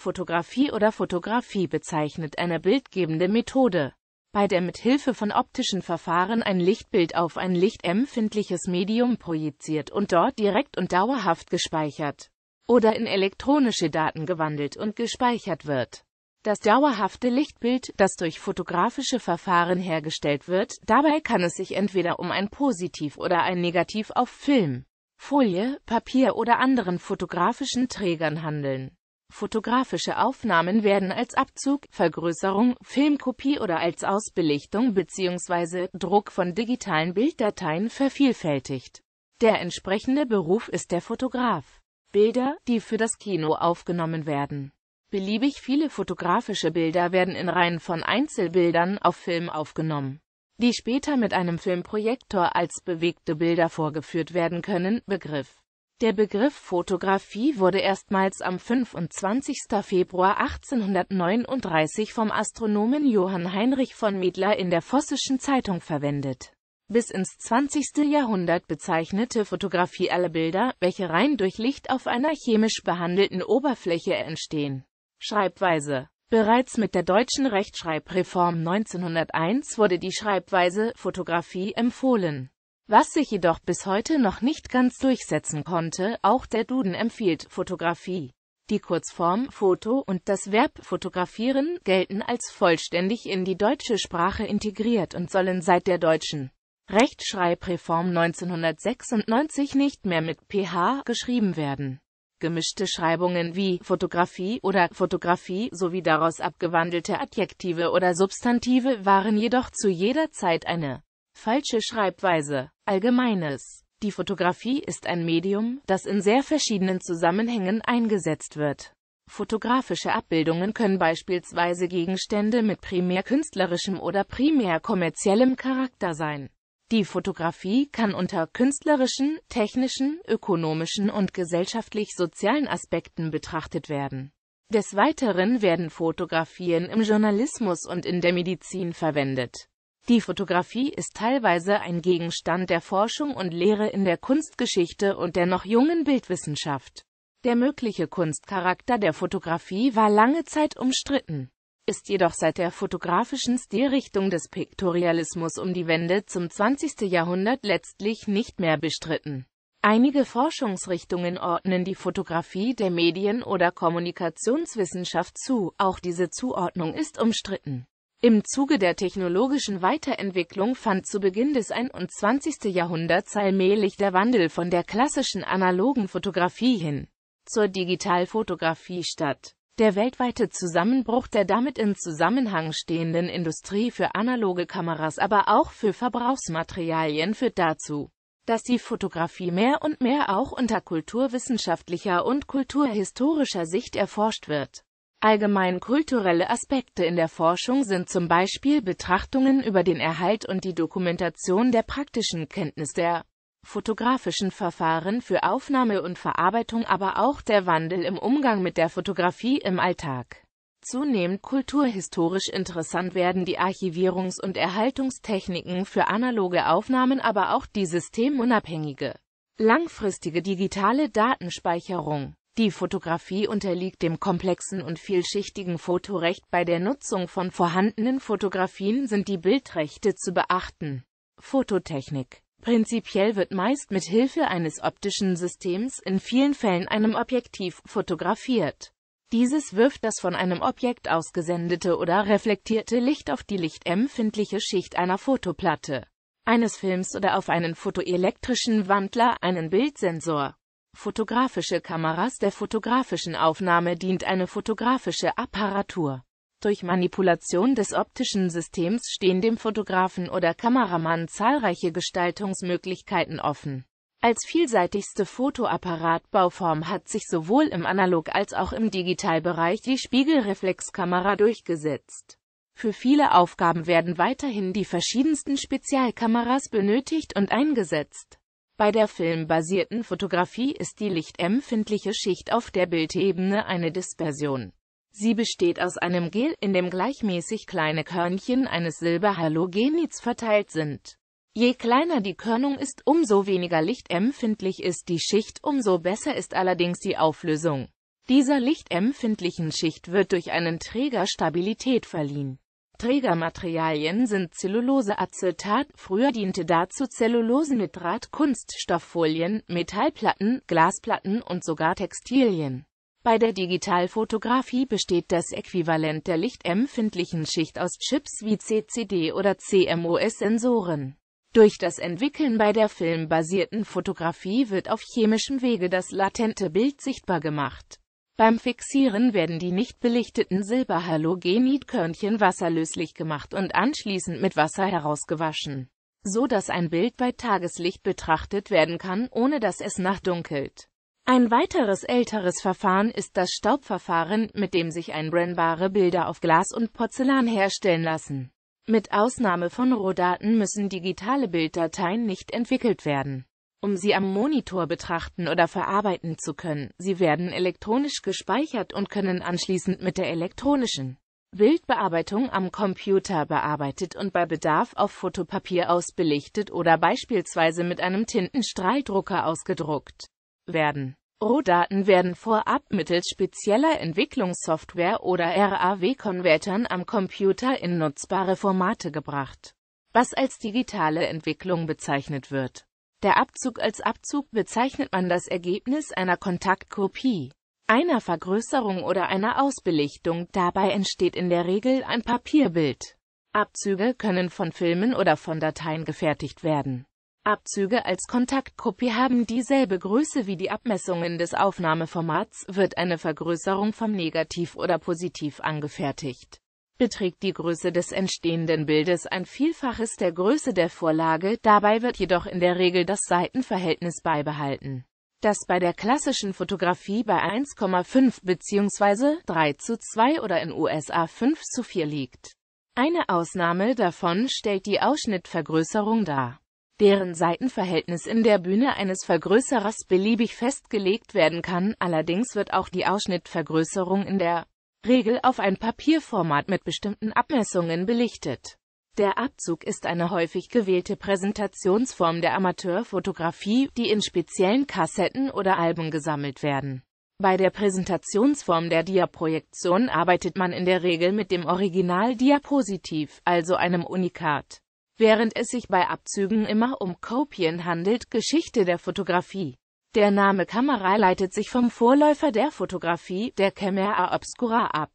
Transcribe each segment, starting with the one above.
Fotografie oder Fotografie bezeichnet eine bildgebende Methode, bei der mit Hilfe von optischen Verfahren ein Lichtbild auf ein lichtempfindliches Medium projiziert und dort direkt und dauerhaft gespeichert oder in elektronische Daten gewandelt und gespeichert wird. Das dauerhafte Lichtbild, das durch fotografische Verfahren hergestellt wird, dabei kann es sich entweder um ein Positiv oder ein Negativ auf Film, Folie, Papier oder anderen fotografischen Trägern handeln. Fotografische Aufnahmen werden als Abzug, Vergrößerung, Filmkopie oder als Ausbelichtung bzw. Druck von digitalen Bilddateien vervielfältigt. Der entsprechende Beruf ist der Fotograf. Bilder, die für das Kino aufgenommen werden. Beliebig viele fotografische Bilder werden in Reihen von Einzelbildern auf Film aufgenommen, die später mit einem Filmprojektor als bewegte Bilder vorgeführt werden können, Begriff der Begriff Fotografie wurde erstmals am 25. Februar 1839 vom Astronomen Johann Heinrich von Miedler in der Vossischen Zeitung verwendet. Bis ins 20. Jahrhundert bezeichnete Fotografie alle Bilder, welche rein durch Licht auf einer chemisch behandelten Oberfläche entstehen. Schreibweise Bereits mit der deutschen Rechtschreibreform 1901 wurde die Schreibweise Fotografie empfohlen was sich jedoch bis heute noch nicht ganz durchsetzen konnte. Auch der Duden empfiehlt Fotografie. Die Kurzform Foto und das Verb fotografieren gelten als vollständig in die deutsche Sprache integriert und sollen seit der deutschen Rechtschreibreform 1996 nicht mehr mit ph geschrieben werden. Gemischte Schreibungen wie Fotografie oder Fotografie sowie daraus abgewandelte Adjektive oder Substantive waren jedoch zu jeder Zeit eine Falsche Schreibweise. Allgemeines. Die Fotografie ist ein Medium, das in sehr verschiedenen Zusammenhängen eingesetzt wird. Fotografische Abbildungen können beispielsweise Gegenstände mit primär künstlerischem oder primär kommerziellem Charakter sein. Die Fotografie kann unter künstlerischen, technischen, ökonomischen und gesellschaftlich-sozialen Aspekten betrachtet werden. Des Weiteren werden Fotografien im Journalismus und in der Medizin verwendet. Die Fotografie ist teilweise ein Gegenstand der Forschung und Lehre in der Kunstgeschichte und der noch jungen Bildwissenschaft. Der mögliche Kunstcharakter der Fotografie war lange Zeit umstritten, ist jedoch seit der fotografischen Stilrichtung des Piktorialismus um die Wende zum 20. Jahrhundert letztlich nicht mehr bestritten. Einige Forschungsrichtungen ordnen die Fotografie der Medien- oder Kommunikationswissenschaft zu, auch diese Zuordnung ist umstritten. Im Zuge der technologischen Weiterentwicklung fand zu Beginn des 21. Jahrhunderts allmählich der Wandel von der klassischen analogen Fotografie hin zur Digitalfotografie statt. Der weltweite Zusammenbruch der damit in Zusammenhang stehenden Industrie für analoge Kameras, aber auch für Verbrauchsmaterialien führt dazu, dass die Fotografie mehr und mehr auch unter kulturwissenschaftlicher und kulturhistorischer Sicht erforscht wird Allgemein kulturelle Aspekte in der Forschung sind zum Beispiel Betrachtungen über den Erhalt und die Dokumentation der praktischen Kenntnis der fotografischen Verfahren für Aufnahme und Verarbeitung, aber auch der Wandel im Umgang mit der Fotografie im Alltag. Zunehmend kulturhistorisch interessant werden die Archivierungs- und Erhaltungstechniken für analoge Aufnahmen, aber auch die systemunabhängige, langfristige digitale Datenspeicherung. Die Fotografie unterliegt dem komplexen und vielschichtigen Fotorecht. Bei der Nutzung von vorhandenen Fotografien sind die Bildrechte zu beachten. Fototechnik Prinzipiell wird meist mit Hilfe eines optischen Systems, in vielen Fällen einem Objektiv, fotografiert. Dieses wirft das von einem Objekt ausgesendete oder reflektierte Licht auf die lichtempfindliche Schicht einer Fotoplatte, eines Films oder auf einen fotoelektrischen Wandler, einen Bildsensor. Fotografische Kameras Der fotografischen Aufnahme dient eine fotografische Apparatur. Durch Manipulation des optischen Systems stehen dem Fotografen oder Kameramann zahlreiche Gestaltungsmöglichkeiten offen. Als vielseitigste Fotoapparatbauform hat sich sowohl im Analog- als auch im Digitalbereich die Spiegelreflexkamera durchgesetzt. Für viele Aufgaben werden weiterhin die verschiedensten Spezialkameras benötigt und eingesetzt. Bei der filmbasierten Fotografie ist die lichtempfindliche Schicht auf der Bildebene eine Dispersion. Sie besteht aus einem Gel, in dem gleichmäßig kleine Körnchen eines Silberhalogenids verteilt sind. Je kleiner die Körnung ist, umso weniger lichtempfindlich ist die Schicht, umso besser ist allerdings die Auflösung. Dieser lichtempfindlichen Schicht wird durch einen Träger Stabilität verliehen. Trägermaterialien sind Zelluloseacetat, früher diente dazu Zellulosenhydrat, Kunststofffolien, Metallplatten, Glasplatten und sogar Textilien. Bei der Digitalfotografie besteht das Äquivalent der lichtempfindlichen Schicht aus Chips wie CCD oder CMOS-Sensoren. Durch das Entwickeln bei der filmbasierten Fotografie wird auf chemischem Wege das latente Bild sichtbar gemacht. Beim Fixieren werden die nicht belichteten Silberhalogenidkörnchen wasserlöslich gemacht und anschließend mit Wasser herausgewaschen, so dass ein Bild bei Tageslicht betrachtet werden kann, ohne dass es nachdunkelt. Ein weiteres älteres Verfahren ist das Staubverfahren, mit dem sich einbrennbare Bilder auf Glas und Porzellan herstellen lassen. Mit Ausnahme von Rohdaten müssen digitale Bilddateien nicht entwickelt werden um sie am Monitor betrachten oder verarbeiten zu können. Sie werden elektronisch gespeichert und können anschließend mit der elektronischen Bildbearbeitung am Computer bearbeitet und bei Bedarf auf Fotopapier ausbelichtet oder beispielsweise mit einem Tintenstrahldrucker ausgedruckt werden. Rohdaten werden vorab mittels spezieller Entwicklungssoftware oder RAW-Konvertern am Computer in nutzbare Formate gebracht, was als digitale Entwicklung bezeichnet wird. Der Abzug als Abzug bezeichnet man das Ergebnis einer Kontaktkopie, einer Vergrößerung oder einer Ausbelichtung, dabei entsteht in der Regel ein Papierbild. Abzüge können von Filmen oder von Dateien gefertigt werden. Abzüge als Kontaktkopie haben dieselbe Größe wie die Abmessungen des Aufnahmeformats, wird eine Vergrößerung vom Negativ oder Positiv angefertigt beträgt die Größe des entstehenden Bildes ein Vielfaches der Größe der Vorlage, dabei wird jedoch in der Regel das Seitenverhältnis beibehalten, das bei der klassischen Fotografie bei 1,5 bzw. 3 zu 2 oder in USA 5 zu 4 liegt. Eine Ausnahme davon stellt die Ausschnittvergrößerung dar deren Seitenverhältnis in der Bühne eines Vergrößerers beliebig festgelegt werden kann, allerdings wird auch die Ausschnittvergrößerung in der Regel auf ein Papierformat mit bestimmten Abmessungen belichtet. Der Abzug ist eine häufig gewählte Präsentationsform der Amateurfotografie, die in speziellen Kassetten oder Alben gesammelt werden. Bei der Präsentationsform der Diaprojektion arbeitet man in der Regel mit dem Original-Diapositiv, also einem Unikat, während es sich bei Abzügen immer um Kopien handelt, Geschichte der Fotografie der Name Kamera leitet sich vom Vorläufer der Fotografie, der Camera Obscura, ab,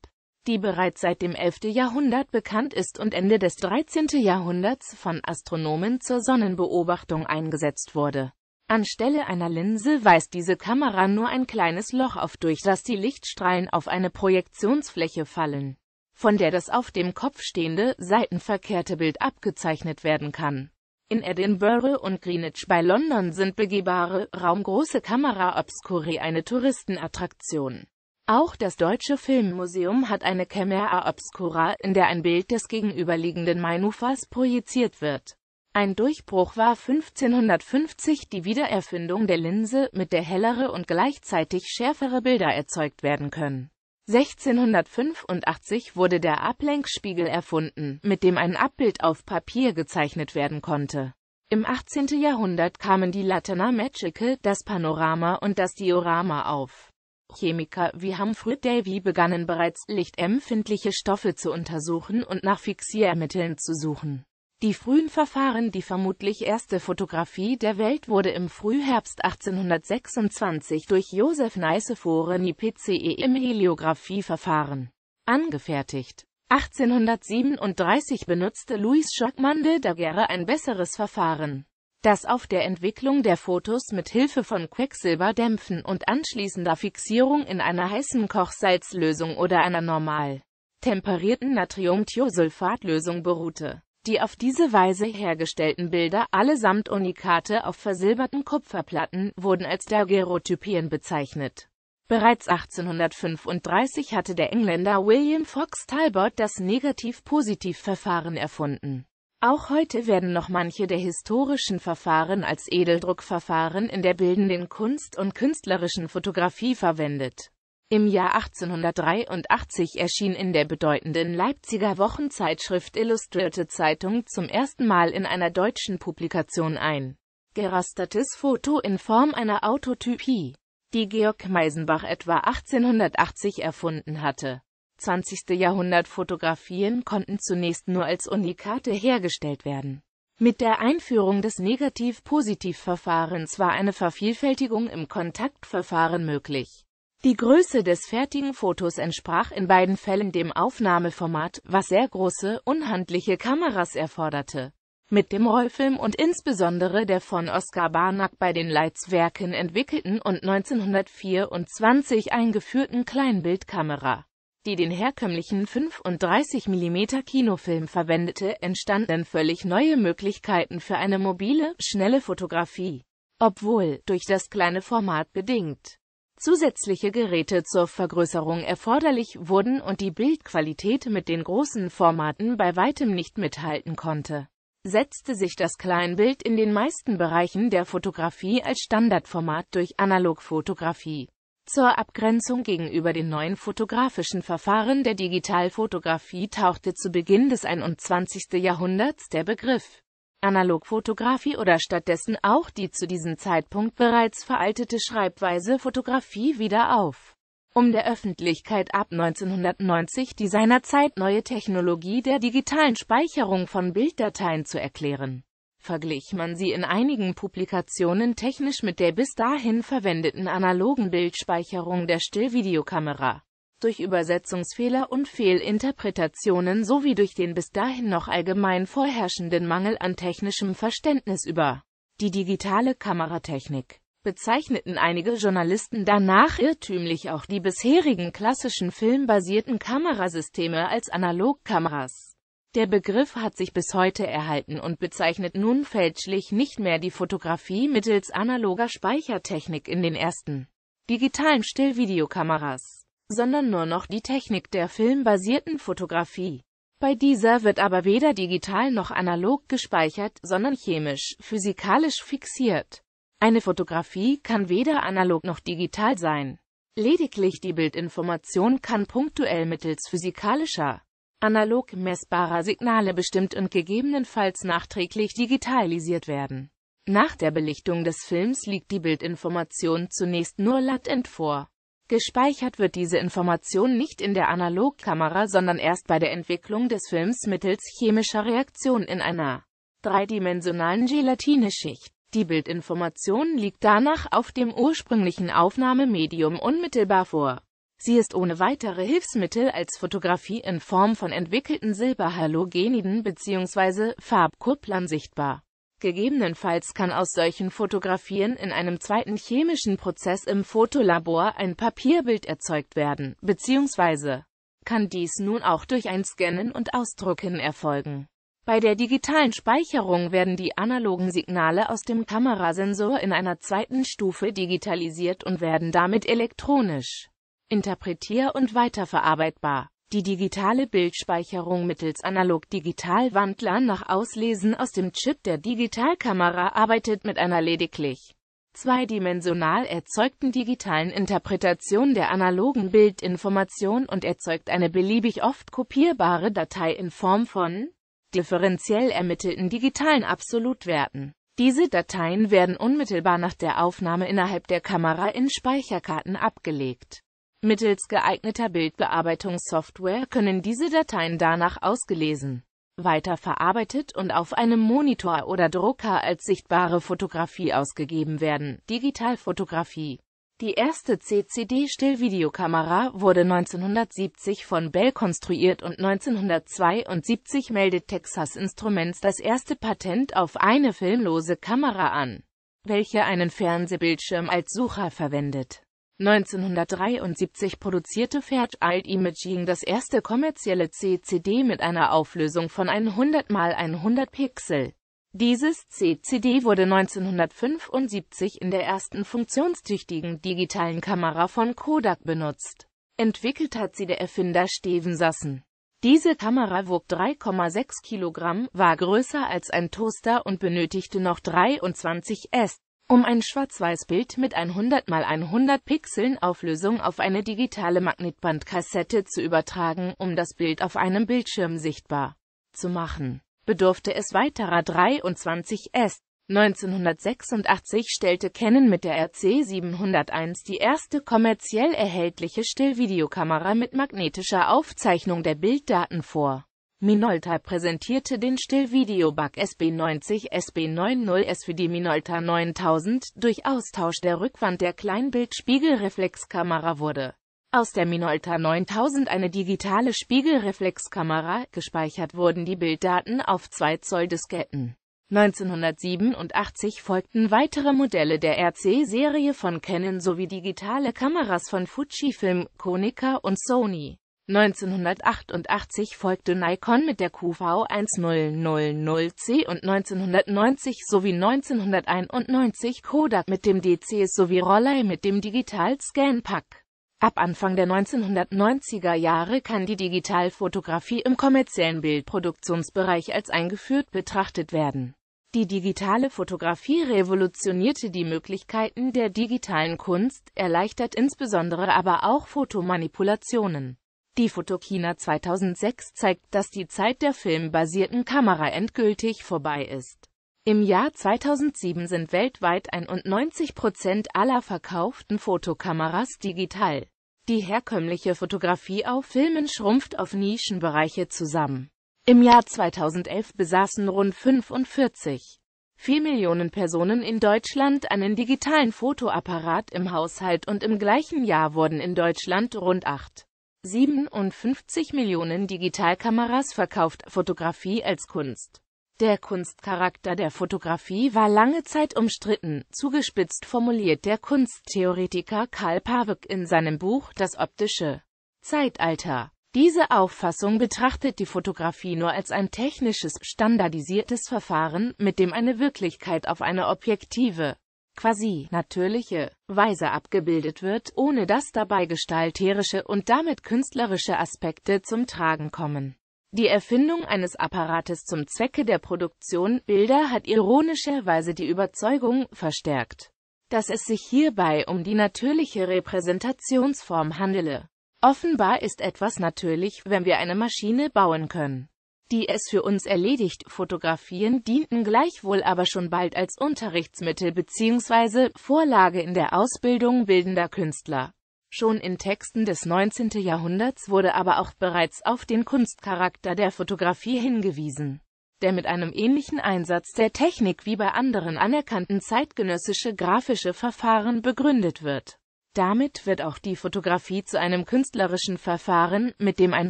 die bereits seit dem 11. Jahrhundert bekannt ist und Ende des 13. Jahrhunderts von Astronomen zur Sonnenbeobachtung eingesetzt wurde. Anstelle einer Linse weist diese Kamera nur ein kleines Loch auf, durch das die Lichtstrahlen auf eine Projektionsfläche fallen, von der das auf dem Kopf stehende, seitenverkehrte Bild abgezeichnet werden kann. In Edinburgh und Greenwich bei London sind begehbare, raumgroße Kamera Obscure eine Touristenattraktion. Auch das Deutsche Filmmuseum hat eine Camera Obscura, in der ein Bild des gegenüberliegenden Mainufers projiziert wird. Ein Durchbruch war 1550 die Wiedererfindung der Linse, mit der hellere und gleichzeitig schärfere Bilder erzeugt werden können. 1685 wurde der Ablenkspiegel erfunden, mit dem ein Abbild auf Papier gezeichnet werden konnte. Im 18. Jahrhundert kamen die Latina Magical, das Panorama und das Diorama auf. Chemiker wie Humphrey Davy begannen bereits, lichtempfindliche Stoffe zu untersuchen und nach Fixiermitteln zu suchen die frühen Verfahren Die vermutlich erste Fotografie der Welt wurde im Frühherbst 1826 durch Josef Nicephore Nipicee im Heliographieverfahren angefertigt. 1837 benutzte Louis Jacquemin de Daguerre ein besseres Verfahren, das auf der Entwicklung der Fotos mit Hilfe von Quecksilberdämpfen und anschließender Fixierung in einer heißen Kochsalzlösung oder einer normal temperierten Natriumthiosulfatlösung beruhte die auf diese Weise hergestellten Bilder, allesamt Unikate auf versilberten Kupferplatten, wurden als Daguerreotypien bezeichnet. Bereits 1835 hatte der Engländer William Fox Talbot das Negativ-Positiv-Verfahren erfunden. Auch heute werden noch manche der historischen Verfahren als Edeldruckverfahren in der bildenden Kunst und künstlerischen Fotografie verwendet im Jahr 1883 erschien in der bedeutenden Leipziger Wochenzeitschrift Illustrierte Zeitung zum ersten Mal in einer deutschen Publikation ein gerastertes Foto in Form einer Autotypie, die Georg Meisenbach etwa 1880 erfunden hatte. 20. Jahrhundert Fotografien konnten zunächst nur als Unikate hergestellt werden. Mit der Einführung des Negativ-Positiv-Verfahrens war eine Vervielfältigung im Kontaktverfahren möglich die Größe des fertigen Fotos entsprach in beiden Fällen dem Aufnahmeformat, was sehr große, unhandliche Kameras erforderte. Mit dem Rollfilm und insbesondere der von Oskar Barnack bei den Leitzwerken entwickelten und 1924 eingeführten Kleinbildkamera, die den herkömmlichen 35 mm Kinofilm verwendete, entstanden völlig neue Möglichkeiten für eine mobile, schnelle Fotografie, obwohl durch das kleine Format bedingt Zusätzliche Geräte zur Vergrößerung erforderlich wurden und die Bildqualität mit den großen Formaten bei weitem nicht mithalten konnte, setzte sich das Kleinbild in den meisten Bereichen der Fotografie als Standardformat durch Analogfotografie. Zur Abgrenzung gegenüber den neuen fotografischen Verfahren der Digitalfotografie tauchte zu Beginn des 21. Jahrhunderts der Begriff Analogfotografie oder stattdessen auch die zu diesem Zeitpunkt bereits veraltete Schreibweise Fotografie wieder auf. Um der Öffentlichkeit ab 1990 die seinerzeit neue Technologie der digitalen Speicherung von Bilddateien zu erklären, verglich man sie in einigen Publikationen technisch mit der bis dahin verwendeten analogen Bildspeicherung der Stillvideokamera durch Übersetzungsfehler und Fehlinterpretationen sowie durch den bis dahin noch allgemein vorherrschenden Mangel an technischem Verständnis über die digitale Kameratechnik bezeichneten einige Journalisten danach irrtümlich auch die bisherigen klassischen filmbasierten Kamerasysteme als Analogkameras. Der Begriff hat sich bis heute erhalten und bezeichnet nun fälschlich nicht mehr die Fotografie mittels analoger Speichertechnik in den ersten digitalen Stillvideokameras sondern nur noch die Technik der filmbasierten Fotografie. Bei dieser wird aber weder digital noch analog gespeichert, sondern chemisch, physikalisch fixiert. Eine Fotografie kann weder analog noch digital sein. Lediglich die Bildinformation kann punktuell mittels physikalischer, analog messbarer Signale bestimmt und gegebenenfalls nachträglich digitalisiert werden. Nach der Belichtung des Films liegt die Bildinformation zunächst nur latent vor. Gespeichert wird diese Information nicht in der Analogkamera, sondern erst bei der Entwicklung des Films mittels chemischer Reaktion in einer dreidimensionalen Gelatineschicht. Die Bildinformation liegt danach auf dem ursprünglichen Aufnahmemedium unmittelbar vor. Sie ist ohne weitere Hilfsmittel als Fotografie in Form von entwickelten Silberhalogeniden bzw. Farbkupplern sichtbar. Gegebenenfalls kann aus solchen Fotografien in einem zweiten chemischen Prozess im Fotolabor ein Papierbild erzeugt werden, beziehungsweise kann dies nun auch durch ein Scannen und Ausdrucken erfolgen. Bei der digitalen Speicherung werden die analogen Signale aus dem Kamerasensor in einer zweiten Stufe digitalisiert und werden damit elektronisch interpretier- und weiterverarbeitbar die digitale Bildspeicherung mittels Analog-Digital-Wandlern nach Auslesen aus dem Chip der Digitalkamera arbeitet mit einer lediglich zweidimensional erzeugten digitalen Interpretation der analogen Bildinformation und erzeugt eine beliebig oft kopierbare Datei in Form von differenziell ermittelten digitalen Absolutwerten. Diese Dateien werden unmittelbar nach der Aufnahme innerhalb der Kamera in Speicherkarten abgelegt Mittels geeigneter Bildbearbeitungssoftware können diese Dateien danach ausgelesen, weiterverarbeitet und auf einem Monitor oder Drucker als sichtbare Fotografie ausgegeben werden. Digitalfotografie Die erste CCD-Stillvideokamera wurde 1970 von Bell konstruiert und 1972 meldet Texas Instruments das erste Patent auf eine filmlose Kamera an welche einen Fernsehbildschirm als Sucher verwendet. 1973 produzierte Fairchild Imaging das erste kommerzielle CCD mit einer Auflösung von 100 x 100 Pixel. Dieses CCD wurde 1975 in der ersten funktionstüchtigen digitalen Kamera von Kodak benutzt. Entwickelt hat sie der Erfinder Steven Sassen. Diese Kamera wog 3,6 Kilogramm, war größer als ein Toaster und benötigte noch 23 S. Um ein Schwarz-Weiß-Bild mit 100 x 100 Pixeln Auflösung auf eine digitale Magnetbandkassette zu übertragen, um das Bild auf einem Bildschirm sichtbar zu machen, bedurfte es weiterer 23S. 1986 stellte Canon mit der RC701 die erste kommerziell erhältliche Stillvideokamera mit magnetischer Aufzeichnung der Bilddaten vor Minolta präsentierte den Still-Video-Bug SB90 SB90S für die Minolta 9000. Durch Austausch der Rückwand der Kleinbild-Spiegelreflexkamera wurde aus der Minolta 9000 eine digitale Spiegelreflexkamera, gespeichert wurden die Bilddaten auf 2 Zoll Disketten. 1987 folgten weitere Modelle der RC-Serie von Canon sowie digitale Kameras von Fujifilm, Konica und Sony. 1988 folgte Nikon mit der QV1000C und 1990 sowie 1991 Kodak mit dem DCS sowie Rollei mit dem Digital Scan Pack. Ab Anfang der 1990er Jahre kann die Digitalfotografie im kommerziellen Bildproduktionsbereich als eingeführt betrachtet werden. Die digitale Fotografie revolutionierte die Möglichkeiten der digitalen Kunst, erleichtert insbesondere aber auch Fotomanipulationen. Die Fotokina 2006 zeigt, dass die Zeit der filmbasierten Kamera endgültig vorbei ist. Im Jahr 2007 sind weltweit 91 Prozent aller verkauften Fotokameras digital. Die herkömmliche Fotografie auf Filmen schrumpft auf Nischenbereiche zusammen. Im Jahr 2011 besaßen rund 45 4 Millionen Personen in Deutschland einen digitalen Fotoapparat im Haushalt und im gleichen Jahr wurden in Deutschland rund 8 57 Millionen Digitalkameras verkauft, Fotografie als Kunst. Der Kunstcharakter der Fotografie war lange Zeit umstritten, zugespitzt formuliert der Kunsttheoretiker Karl Pawek in seinem Buch Das optische Zeitalter. Diese Auffassung betrachtet die Fotografie nur als ein technisches, standardisiertes Verfahren, mit dem eine Wirklichkeit auf eine objektive quasi natürliche Weise abgebildet wird, ohne dass dabei gestalterische und damit künstlerische Aspekte zum Tragen kommen. Die Erfindung eines Apparates zum Zwecke der Produktion Bilder hat ironischerweise die Überzeugung verstärkt, dass es sich hierbei um die natürliche Repräsentationsform handele. Offenbar ist etwas natürlich, wenn wir eine Maschine bauen können die es für uns erledigt. Fotografien dienten gleichwohl aber schon bald als Unterrichtsmittel bzw. Vorlage in der Ausbildung bildender Künstler. Schon in Texten des 19. Jahrhunderts wurde aber auch bereits auf den Kunstcharakter der Fotografie hingewiesen, der mit einem ähnlichen Einsatz der Technik wie bei anderen anerkannten zeitgenössische grafische Verfahren begründet wird damit wird auch die Fotografie zu einem künstlerischen Verfahren, mit dem ein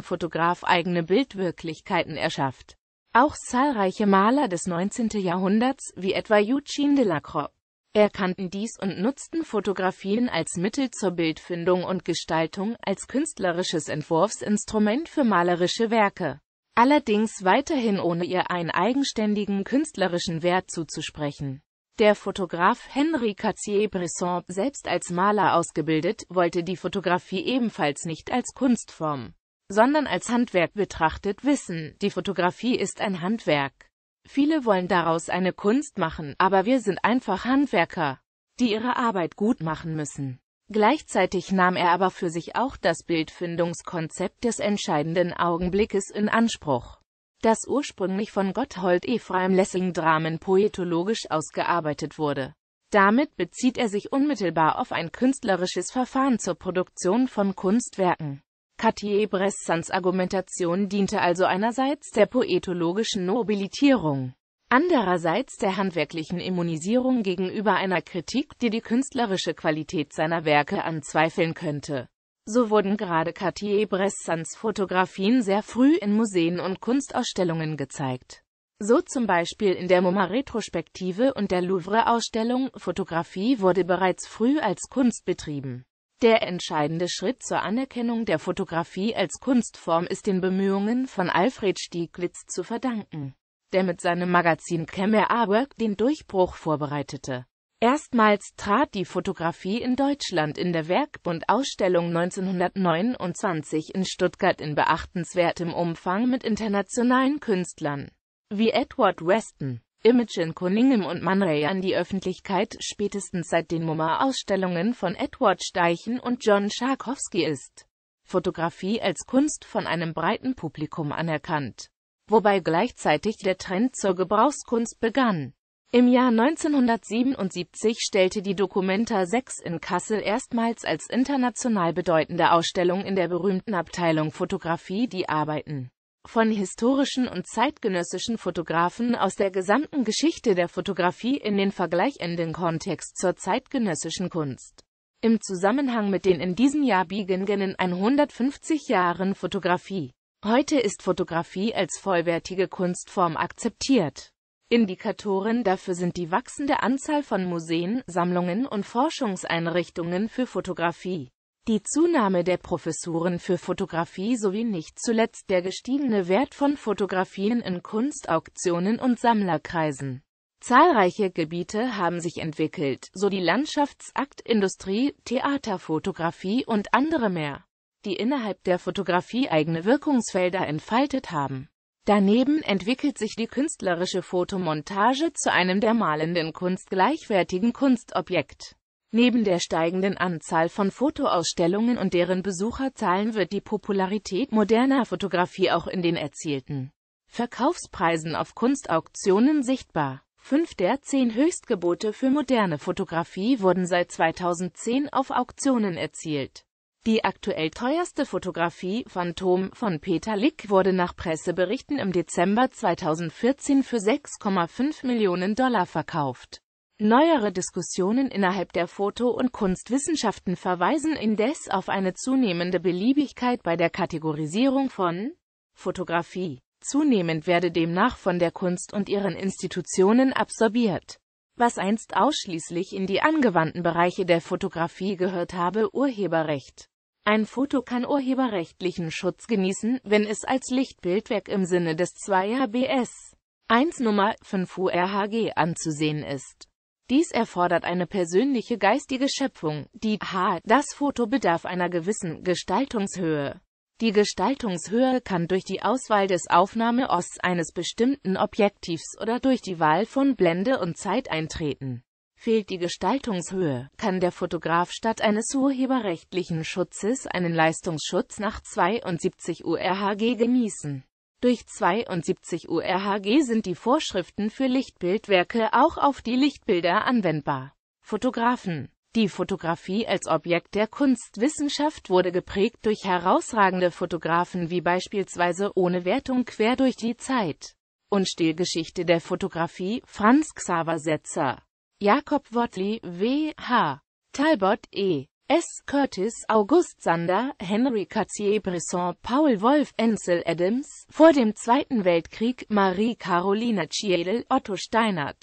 Fotograf eigene Bildwirklichkeiten erschafft. Auch zahlreiche Maler des 19. Jahrhunderts, wie etwa Eugene Delacroix, erkannten dies und nutzten Fotografien als Mittel zur Bildfindung und Gestaltung, als künstlerisches Entwurfsinstrument für malerische Werke. Allerdings weiterhin ohne ihr einen eigenständigen künstlerischen Wert zuzusprechen der Fotograf Henri Cartier-Bresson, selbst als Maler ausgebildet, wollte die Fotografie ebenfalls nicht als Kunstform, sondern als Handwerk betrachtet wissen. Die Fotografie ist ein Handwerk. Viele wollen daraus eine Kunst machen, aber wir sind einfach Handwerker, die ihre Arbeit gut machen müssen. Gleichzeitig nahm er aber für sich auch das Bildfindungskonzept des entscheidenden Augenblickes in Anspruch das ursprünglich von Gotthold Ephraim Lessing Dramen poetologisch ausgearbeitet wurde. Damit bezieht er sich unmittelbar auf ein künstlerisches Verfahren zur Produktion von Kunstwerken. Cartier-Bressans Argumentation diente also einerseits der poetologischen Nobilitierung, andererseits der handwerklichen Immunisierung gegenüber einer Kritik, die die künstlerische Qualität seiner Werke anzweifeln könnte. So wurden gerade Cartier-Bressans Fotografien sehr früh in Museen und Kunstausstellungen gezeigt. So zum Beispiel in der MoMA-Retrospektive und der Louvre-Ausstellung, Fotografie wurde bereits früh als Kunst betrieben. Der entscheidende Schritt zur Anerkennung der Fotografie als Kunstform ist den Bemühungen von Alfred Stieglitz zu verdanken, der mit seinem Magazin Camera Work den Durchbruch vorbereitete. Erstmals trat die Fotografie in Deutschland in der Werkbund-Ausstellung 1929 in Stuttgart in beachtenswertem Umfang mit internationalen Künstlern wie Edward Weston, Imogen Cunningham und Man Ray an die Öffentlichkeit spätestens seit den MoMA-Ausstellungen von Edward Steichen und John Scharkowski ist Fotografie als Kunst von einem breiten Publikum anerkannt, wobei gleichzeitig der Trend zur Gebrauchskunst begann. Im Jahr 1977 stellte die Documenta 6 in Kassel erstmals als international bedeutende Ausstellung in der berühmten Abteilung Fotografie die Arbeiten von historischen und zeitgenössischen Fotografen aus der gesamten Geschichte der Fotografie in den vergleichenden Kontext zur zeitgenössischen Kunst. Im Zusammenhang mit den in diesem Jahr biegenden 150 Jahren Fotografie. Heute ist Fotografie als vollwertige Kunstform akzeptiert. Indikatoren dafür sind die wachsende Anzahl von Museen, Sammlungen und Forschungseinrichtungen für Fotografie, die Zunahme der Professuren für Fotografie sowie nicht zuletzt der gestiegene Wert von Fotografien in Kunstauktionen und Sammlerkreisen. Zahlreiche Gebiete haben sich entwickelt, so die Landschaftsaktindustrie, Theaterfotografie und andere mehr, die innerhalb der Fotografie eigene Wirkungsfelder entfaltet haben Daneben entwickelt sich die künstlerische Fotomontage zu einem der malenden Kunst gleichwertigen Kunstobjekt. Neben der steigenden Anzahl von Fotoausstellungen und deren Besucherzahlen wird die Popularität moderner Fotografie auch in den erzielten Verkaufspreisen auf Kunstauktionen sichtbar. Fünf der zehn Höchstgebote für moderne Fotografie wurden seit 2010 auf Auktionen erzielt die aktuell teuerste Fotografie Phantom von Peter Lick wurde nach Presseberichten im Dezember 2014 für 6,5 Millionen Dollar verkauft. Neuere Diskussionen innerhalb der Foto- und Kunstwissenschaften verweisen indes auf eine zunehmende Beliebigkeit bei der Kategorisierung von Fotografie. Zunehmend werde demnach von der Kunst und ihren Institutionen absorbiert was einst ausschließlich in die angewandten Bereiche der Fotografie gehört habe, Urheberrecht. Ein Foto kann urheberrechtlichen Schutz genießen, wenn es als Lichtbildwerk im Sinne des 2 ABS 1 Nummer 5 URHG anzusehen ist. Dies erfordert eine persönliche geistige Schöpfung, die h. Das Foto bedarf einer gewissen Gestaltungshöhe. Die Gestaltungshöhe kann durch die Auswahl des Aufnahmeorts eines bestimmten Objektivs oder durch die Wahl von Blende und Zeit eintreten Fehlt die Gestaltungshöhe, kann der Fotograf statt eines urheberrechtlichen Schutzes einen Leistungsschutz nach 72 URHG genießen. Durch 72 URHG sind die Vorschriften für Lichtbildwerke auch auf die Lichtbilder anwendbar. Fotografen die Fotografie als Objekt der Kunstwissenschaft wurde geprägt durch herausragende Fotografen wie beispielsweise ohne Wertung quer durch die Zeit und Stilgeschichte der Fotografie Franz Xaver Setzer. Jakob Wortley, W.H. Talbot, E. S. Curtis, August Sander, Henry Cartier-Bresson, Paul Wolf, Ensel Adams, vor dem Zweiten Weltkrieg, Marie-Carolina Schiedel, Otto Steinert,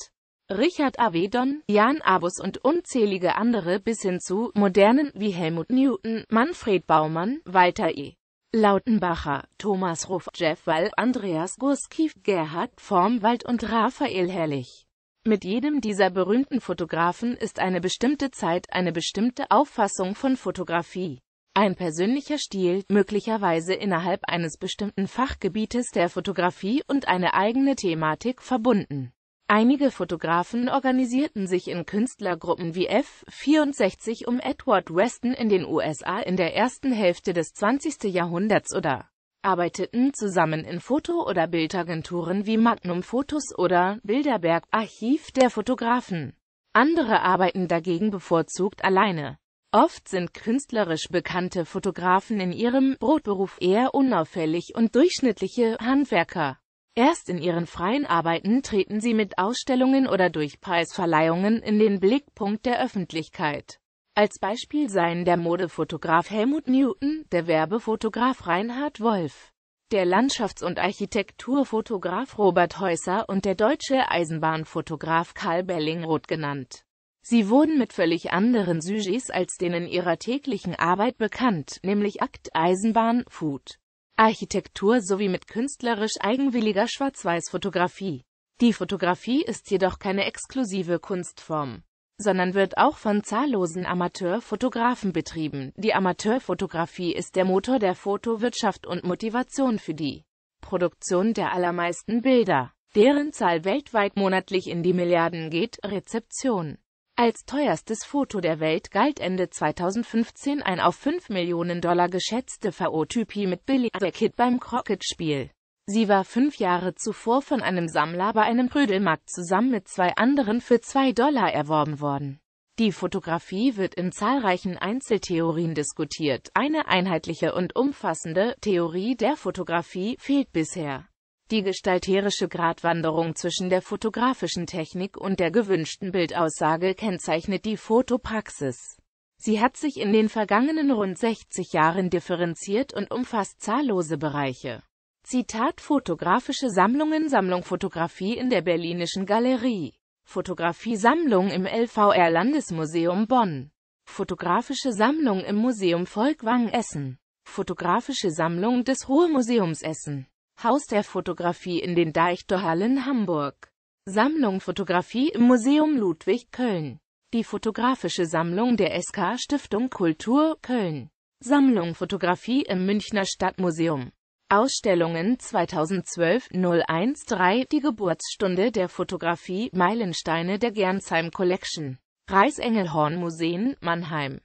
Richard Avedon, Jan Abus und unzählige andere bis hin zu modernen wie Helmut Newton, Manfred Baumann, Walter E. Lautenbacher, Thomas Ruff, Jeff Wall, Andreas Gurskief, Gerhard Formwald und Raphael Herrlich. Mit jedem dieser berühmten Fotografen ist eine bestimmte Zeit eine bestimmte Auffassung von Fotografie. Ein persönlicher Stil, möglicherweise innerhalb eines bestimmten Fachgebietes der Fotografie und eine eigene Thematik verbunden. Einige Fotografen organisierten sich in Künstlergruppen wie F64 um Edward Weston in den USA in der ersten Hälfte des 20. Jahrhunderts oder arbeiteten zusammen in Foto- oder Bildagenturen wie Magnum Fotos oder Bilderberg Archiv der Fotografen. Andere arbeiten dagegen bevorzugt alleine. Oft sind künstlerisch bekannte Fotografen in ihrem Brotberuf eher unauffällig und durchschnittliche Handwerker. Erst in ihren freien Arbeiten treten sie mit Ausstellungen oder durch Preisverleihungen in den Blickpunkt der Öffentlichkeit. Als Beispiel seien der Modefotograf Helmut Newton, der Werbefotograf Reinhard Wolf, der Landschafts- und Architekturfotograf Robert Häuser und der deutsche Eisenbahnfotograf Karl Bellingroth genannt. Sie wurden mit völlig anderen Sujets als denen ihrer täglichen Arbeit bekannt, nämlich Akt, Eisenbahn, Food, Architektur sowie mit künstlerisch eigenwilliger Schwarz-Weiß-Fotografie. Die Fotografie ist jedoch keine exklusive Kunstform sondern wird auch von zahllosen Amateurfotografen betrieben. Die Amateurfotografie ist der Motor der Fotowirtschaft und Motivation für die Produktion der allermeisten Bilder, deren Zahl weltweit monatlich in die Milliarden geht. Rezeption als teuerstes Foto der Welt galt Ende 2015 ein auf 5 Millionen Dollar geschätzte Faotopie mit Billy the Kid beim Crockett-Spiel. Sie war fünf Jahre zuvor von einem Sammler bei einem Prügelmarkt zusammen mit zwei anderen für zwei Dollar erworben worden. Die Fotografie wird in zahlreichen Einzeltheorien diskutiert. Eine einheitliche und umfassende Theorie der Fotografie fehlt bisher. Die gestalterische Gratwanderung zwischen der fotografischen Technik und der gewünschten Bildaussage kennzeichnet die Fotopraxis. Sie hat sich in den vergangenen rund 60 Jahren differenziert und umfasst zahllose Bereiche. Zitat Fotografische Sammlungen Sammlung Fotografie in der Berlinischen Galerie Fotografie-Sammlung im LVR Landesmuseum Bonn Fotografische Sammlung im Museum Volkwang Essen Fotografische Sammlung des Ruhrmuseums Essen Haus der Fotografie in den Deichtorhallen Hamburg Sammlung Fotografie im Museum Ludwig Köln Die Fotografische Sammlung der SK Stiftung Kultur Köln Sammlung Fotografie im Münchner Stadtmuseum Ausstellungen 2012 013 Die Geburtsstunde der Fotografie Meilensteine der Gernsheim Collection Reisengelhorn Museen Mannheim